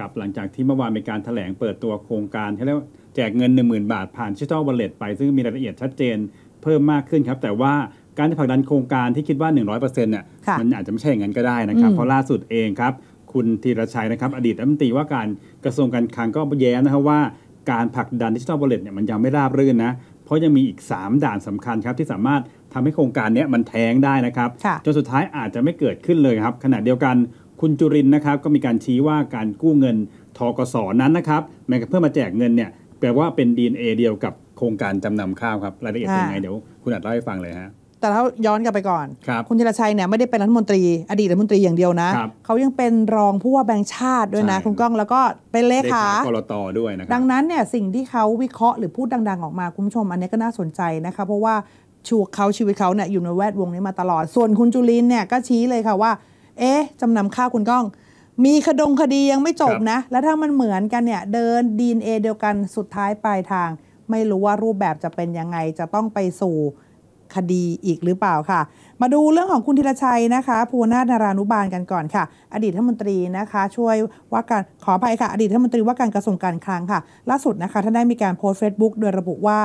กับหลังจากที่เมื่อวานมีการถแถลงเปิดตัวโครงการที่เรียกว่าแจกเงิน 1 0,000บาทผ่านชิทัลบัลเลตไปซึ่งมีรายละเอียดชัดเจนเพิ่มมากขึ้นครับ แต่ว่าการจะผลักดันโครงการที่คิดว่า 100%เนี่ยมันอาจจะไม่ใช่อย่างนั้นก็ได้นะครับ เพราะล่าสุดเองครับคุณธีรชัยนะครับ อดีตรัฐมนตรีว่าการกระทรวงการคลังก็แย้งนะครับว่า การผลักดันดิจิทัลบอลเลตเนี่ยมันยังไม่ราบรื่นนะเพราะยังมีอีก 3 ด่านสำคัญครับที่สามารถทำให้โครงการเนี้ยมันแท้งได้นะครับจนสุดท้ายอาจจะไม่เกิดขึ้นเลยครับขณะเดียวกันคุณจุรินนะครับก็มีการชี้ว่าการกู้เงินทกส นั้นนะครับแม้เพื่อมาแจกเงินเนี่ยแปลว่าเป็น DNA เดียวกับโครงการจำนำข้าวครับรายละเอียดเป็นไงเดี๋ยวคุณอัดเล่าให้ฟังเลยฮะแต่ถ้าย้อนกลับไปก่อน คุณธีรชัยเนี่ยไม่ได้เป็นรัฐมนตรี อดีตรัฐมนตรีอย่างเดียวนะเขายังเป็นรองผู้ว่าแบงค์ชาติด้วยนะ คุณก้องแล้วก็เป็นเลขากรตด้วยนะดังนั้นเนี่ยสิ่งที่เขาวิเคราะห์หรือพูดดังๆ ออกมาคุณผู้ชมอันนี้ก็น่าสนใจนะคะเพราะว่าชูเขาชีวิตเขาเนี่ยอยู่ในแวดวงนี้มาตลอดส่วนคุณจุลินเนี่ยก็ชี้เลยค่ะว่าเอ๊ะจำนำข้าวคุณก้อง มีขดงคดียังไม่จบนะ แล้วถ้ามันเหมือนกันเนี่ยเดินดีเอเดียวกันสุดท้ายปลายทาง ไม่รู้ว่ารูปแบบจะเป็นยังไงจะต้องไปสู่คดีอีกหรือเปล่าค่ะ มาดูเรื่องของคุณธีรชัยนะคะภูนาธนารานุบาลกันก่อนค่ะ อดีตท่านมนตรีนะคะ ช่วยว่าการขออภัยค่ะอดีตท่านมนตรีว่าการกระทรวงการคลังค่ะล่าสุดนะคะท่านได้มีการโพสต์เฟซบุ๊กโดยระบุว่า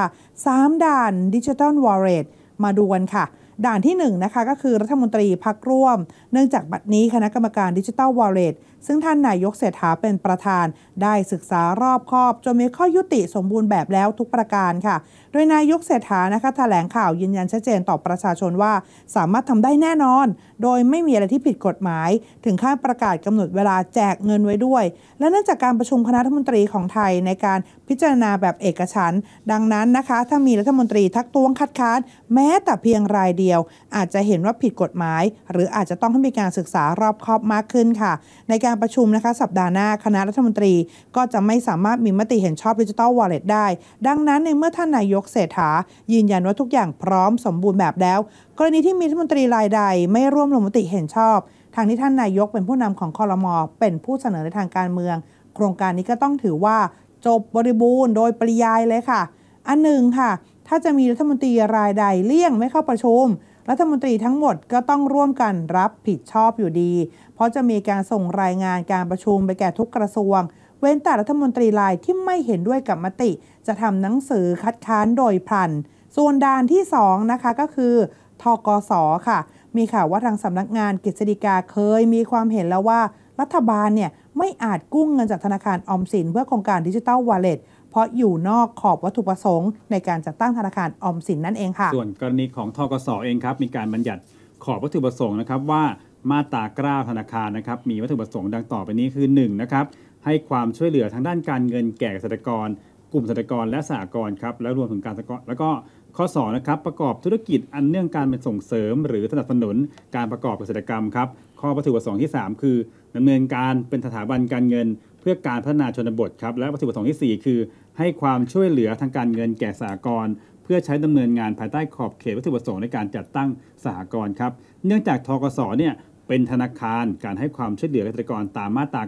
3ด่านดิจิทัลวอลเล็ตมาดูกันค่ะด่านที่1นะคะก็คือรัฐมนตรีพักร่วมเนื่องจากบัดนี้คณะกรรมการดิจิทัลวอลเล็ซึ่งท่านนายกเศรษฐาเป็นประธานได้ศึกษารอบคอบ จนมีข้อยุติสมบูรณ์แบบแล้วทุกประการค่ะโดยนายกเศรษฐานะคะถแถลงข่าวยืนยันชัดเจนต่อประชาชนว่า สามารถทำได้แน่นอน โดยไม่มีอะไรที่ผิดกฎหมาย ถึงขั้นประกาศกำหนดเวลาแจกเงินไว้ด้วย และเนื่องจากการประชุมคณะรัฐมนตรีของไทยในการพิจารณาแบบเอกฉันดังนั้นนะคะถ้ามีรัฐมนตรีทักท้วงคัดค้านแม้แต่เพียงรายเดียวดียวอาจจะเห็นว่าผิดกฎหมาย หรืออาจจะต้องให้มีการศึกษารอบคอบมากขึ้นค่ะ ในการประชุมนะคะ สัปดาห์หน้า คณะรัฐมนตรีก็จะไม่สามารถมีมติเห็นชอบดิจิตอลวอลเล็ตได้ ดังนั้นในเมื่อท่านนายกเศรษฐายืนยันว่าทุกอย่างพร้อมสมบูรณ์แบบแล้ว กรณีที่มีรัฐมนตรีรายใด ไม่ร่วมลงมติเห็นชอบทางที่ท่านนายกเป็นผู้นำของคอรมอเป็นผู้เสนอในทางการเมือง โครงการนี้ก็ต้องถือว่าจบบริบูรณ์ โดยปริยายเลยค่ะ อันหนึ่งค่ะถ้าจะมีรัฐมนตรีรายใดเลี่ยงไม่เข้าประชุม รัฐมนตรีทั้งหมดก็ต้องร่วมกันรับผิดชอบอยู่ดี เพราะจะมีการส่งรายงานการประชุมไปแก่ทุกกระทรวง เว้นแต่รัฐมนตรีรายที่ไม่เห็นด้วยกับมติ จะทำหนังสือคัดค้านโดยพลันส่วนด่านที่ 2 นะคะก็คือ ทกสค่ะ มีข่าวว่าทางสำนักงานกฤษฎีกาเคยมีความเห็นแล้วว่า รัฐบาลเนี่ยไม่อาจกู้เงินจากธนาคารออมสิน เพื่อโครงการดิจิทัลวอลเล็ตพราะอยู่นอกขอบวัตถุประสงค์ ในการจัดตั้งธนาคารออมสินนั่นเองค่ะส่วนกรณีของทกสเองครับมีการบัญญัติขอบวัตถุประสงค์นะครับว่ามาตราเก้าธนาคารนะครับมีวัตถุประสงค์ดังต่อไปนี้คือ1นนะครับให้ความช่วยเหลือทางด้านการเงิน แก่เกษตรกร กลุ่มเกษตรกรและสหกรณ์ครับและรวมถึงการกแล้วก็ข้อ2นะครับประกอบธุรกิจ อันเนื่องการเป็นส่งเสริม หรือสนับสนุนการประกอบเกษตรกรรมครับข้อวัตถุประสงค์ที่ 3 คือดำเนินการเป็นสถาบันการเงินพื่อการพัฒนาชนบทครับ และวัตถุประสงค์ที่ 4 คือ ให้ความช่วยเหลือทางการเงินแก่สหกรณ์เพื่อใช้ดำเนินงานภายใต้ขอบเขต วัตถุประสงค์ในการจัดตั้งสหกรณ์ครับ เนื่องจากทกศเนี่ยเป็นธนาคารการให้ความช่วยเหลือเกษตรกรตามมาตรา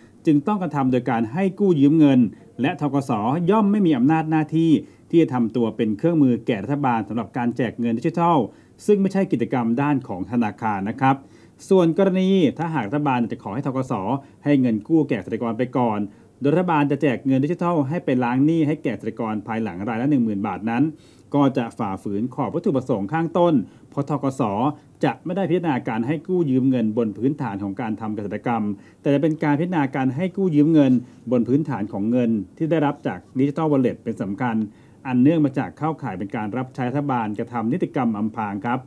9จึงต้องกระทำโดยการให้กู้ยืมเงิน และทกศย่อมไม่มีอำนาจหน้าที่ที่จะทำตัวเป็นเครื่องมือแก่รัฐบาล สำหรับการแจกเงินดิจิทัล ซึ่งไม่ใช่กิจกรรมด้านของธนาคารนะครับส่วนกรณีถ้าหากรัฐบาลจะขอให้ทกศให้เงินกู้แก่เกษตรกรไปก่อน โดยรัฐบาลจะแจกเงินดิจิทัลให้เป็นล้างหนี้ให้แก่เกษตรกรภายหลังรายละ10,000 บาทนั้น ก็จะฝ่าฝืนขอบวัตถุประสงค์ข้างต้น เพราะทกศจะไม่ได้พิจารณาการให้กู้ยืมเงินบนพื้นฐานของการทำเกษตรกรรม แต่จะเป็นการพิจารณาการให้กู้ยืมเงิน บนพื้นฐานของเงิน ที่ได้รับจากดิจิทัลวอลเล็ตเป็นสำคัญ อันเนื่องมาจากเข้าข่ายเป็นการรับใช้รัฐบาลกระทำนิติกรรมอำพรางครับ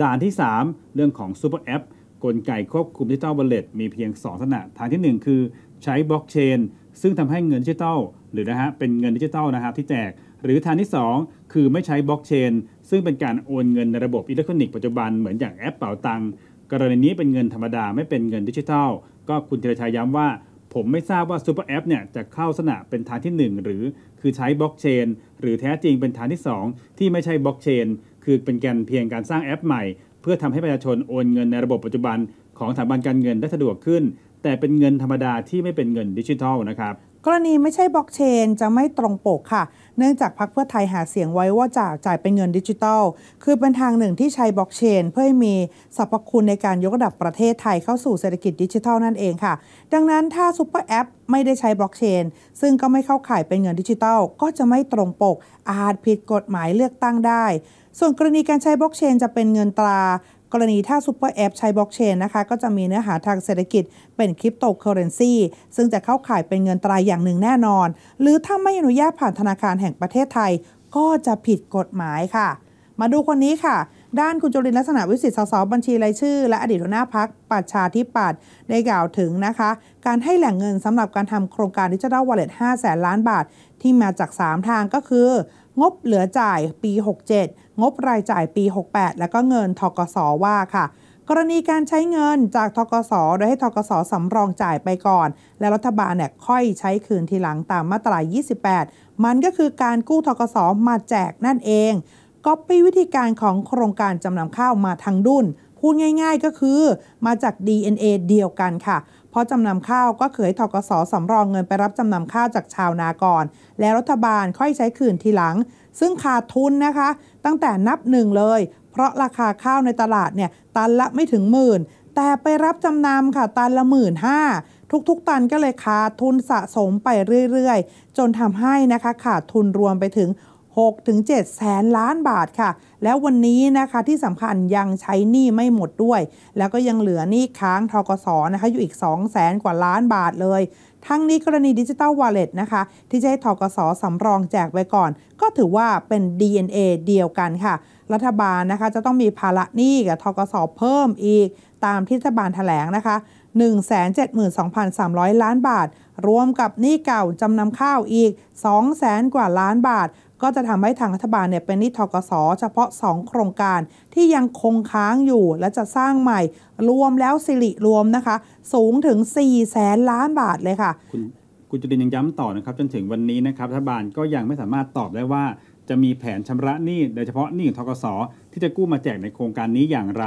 ด่านที่ 3 เรื่องของซูเปอร์แอปกลไกควบคุมดิจิตอลบัลเล็ตมีเพียง2ลักษณะทางที่ 1 คือใช้บล็อกเชนซึ่งทำให้เงินดิจิตอลหรือนะฮะเป็นเงินดิจิตอลนะครับที่แจก หรือทางที่ 2 คือไม่ใช้บล็อกเชนซึ่งเป็นการโอนเงินในระบบอิเล็กทรอนิกส์ปัจจุบันเหมือนอย่างแอปเป่าตังกรณีนี้เป็นเงินธรรมดาไม่เป็นเงินดิจิตอลก็คุณธีรชัยย้ำว่า ผมไม่ทราบว่าซูเปอร์แอปเนี่ยจะเข้าลักษณะเป็นทางที่ 1 หรือ คือใช้บล็อกเชนหรือแท้จริงเป็นทางที่ 2ที่ไม่ใช่บล็อกเชนคือเป็นการเพียงการสร้างแอปใหม่เพื่อทำให้ประชาชนโอนเงินในระบบปัจจุบันของสถาบันการเงินได้สะดวกขึ้น แต่เป็นเงินธรรมดาที่ไม่เป็นเงินดิจิทัลนะครับกรณีไม่ใช่บล็อกเชนจะไม่ตรงปกค่ะ เนื่องจากพักเพื่อไทยหาเสียงไว้ว่าจะจ่ายเป็นเงินดิจิทัล คือเป็นทางหนึ่งที่ใช้บล็อกเชน เพื่อให้มีสรรพคุณในการยกระดับประเทศไทยเข้าสู่เศรษฐกิจดิจิทัลนั่นเองค่ะ ดังนั้นถ้าซูเปอร์แอปไม่ได้ใช้บล็อกเชนซึ่งก็ไม่เข้าข่ายเป็นเงินดิจิทัลก็จะไม่ตรงปก อาจผิดกฎหมายเลือกตั้งได้ ส่วนกรณีการใช้บล็อกเชน จะเป็นเงินตรากรณีถ้าซูเปอร์แอปใช้บล็อกเชนนะคะก็จะมีเนื้อหาทางเศรษฐกิจเป็นคริปโตเคอเรนซีซึ่งจะเข้าข่ายเป็นเงินตรายอย่างหนึ่งแน่นอน หรือถ้าไม่อนุญาตผ่านธนาคารแห่งประเทศไทย ก็จะผิดกฎหมายค่ะ มาดูคนนี้ค่ะ ด้านคุณจุลินลักษณะวิสิทธิ์สสบัญชีรายชื่อและอดีตหัวหน้าพักประชาธิปัตย์ได้กล่าวถึงนะคะ การให้แหล่งเงินสำหรับการทำโครงการดิจิทัลวอลเล็ตห้าแสนล้านบาทที่มาจาก 3 ทางก็คืองบเหลือจ่ายปี 67 งบรายจ่ายปี 68 แล้วก็เงินทกสว่าค่ะ กรณีการใช้เงินจากทกสโดยให้ทกสสำรองจ่ายไปก่อน และรัฐบาลเนี่ยค่อยใช้คืนทีหลังตามมาตรา28 มันก็คือการกู้ทกสมาแจกนั่นเองก๊อปปีวิธีการของโครงการจำนำข้าวมาทางดุนพูดง่าย ๆก็คือมาจาก DNA เดียวกันค่ะเพราะจำนำข้าวก็เคยทกสสำรองเงินไปรับจำนำข้าวจากชาวนาก่อน แล้วรัฐบาลค่อยใช้คืนทีหลัง ซึ่งขาดทุนนะคะ ตั้งแต่นับหนึ่งเลย เพราะราคาข้าวในตลาดเนี่ย ตันละไม่ถึงหมื่น แต่ไปรับจำนำค่ะ ตันละหมื่นห้า ทุกๆ ตันก็เลยขาดทุนสะสมไปเรื่อย ๆ จนทำให้นะคะขาดทุนรวมไปถึง6-7 แสนล้านบาทค่ะ แล้ววันนี้นะคะที่สำคัญยังใช้หนี้ไม่หมดด้วย แล้วก็ยังเหลือหนี้ค้างทกศนะคะอยู่อีก2แสนกว่าล้านบาทเลย ทั้งนี้กรณีดิจิตอลวอลเล็ตนะคะที่จะให้ทกสสำรองแจกไปก่อน ก็ถือว่าเป็น DNA เดียวกันค่ะ รัฐบาลนะคะจะต้องมีภาระหนี้กับทกศเพิ่มอีกตามที่รัฐบาลแถลงนะคะ172,300 ล้านบาท รวมกับหนี้เก่าจำนำข้าวอีก 2 0 0แสนกว่าล้านบาทก็จะทำให้ทางรัฐบาลเนี่ยเป็นนิทกศเฉพาะ 2 โครงการที่ยังคงค้างอยู่และจะสร้างใหม่ รวมแล้วสิริรวมนะคะ สูงถึง4ี่แสนล้านบาทเลยค่ะ คุณคุณจุลินยังย้ำต่อนะครับ จนถึงวันนี้นะครับรัฐบาลก็ยังไม่สามารถตอบได้ว่าจะมีแผนชำระหนี้โดยเฉพาะหนี้ทกศที่จะกู้มาแจกในโครงการนี้อย่างไร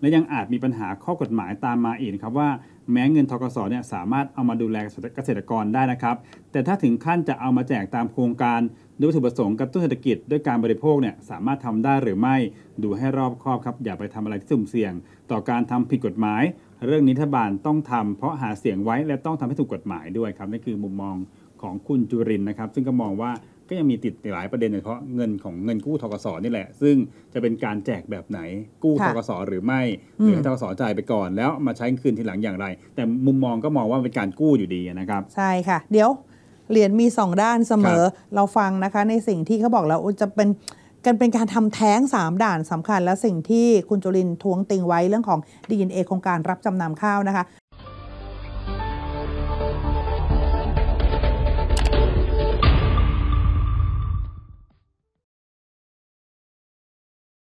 และยังอาจมีปัญหาข้อกฎหมายตามมาอีกครับว่าแม้เงินทกศเนี่ยสามารถเอามาดูแลเกษตรกรได้นะครับ แต่ถ้าถึงขั้นจะเอามาแจกตามโครงการด้วยวัตถุประสงค์กระตุ้นเศรษฐกิจด้วยการบริโภคเนี่ยสามารถทำได้หรือไม่ดูให้รอบคอบครับ อย่าไปทำอะไรที่สุ่มเสี่ยง ต่อการทำผิดกฎหมาย เรื่องนี้ทบานต้องทำเพราะหาเสียงไว้ และต้องทำให้ถูกกฎหมายด้วยครับนี่คือมุมมองของคุณจุรินนะครับ ซึ่งก็มองว่าก็ยังมีติดหลายประเด็นโดยเฉพาะเงินของเงินกู้ทกศนี่แหละ ซึ่งจะเป็นการแจกแบบไหนกู้ทกศหรือไม่หรือทกศจ่ายไปก่อน แล้วมาใช้คืนทีหลังอย่างไร แต่มุมมองก็มองว่าเป็นการกู้อยู่ดีนะครับ ใช่ค่ะ เดี๋ยวเหรียญมี 2 ด้านเสมอเราฟังนะคะในสิ่งที่เขาบอกแล้วจะเป็นกันเป็นการทำแท้ง 3 ด่านสำคัญ และสิ่งที่คุณจุลินทวงติงไว้เรื่องของ DNA โครงการรับจำนำข้าวนะคะ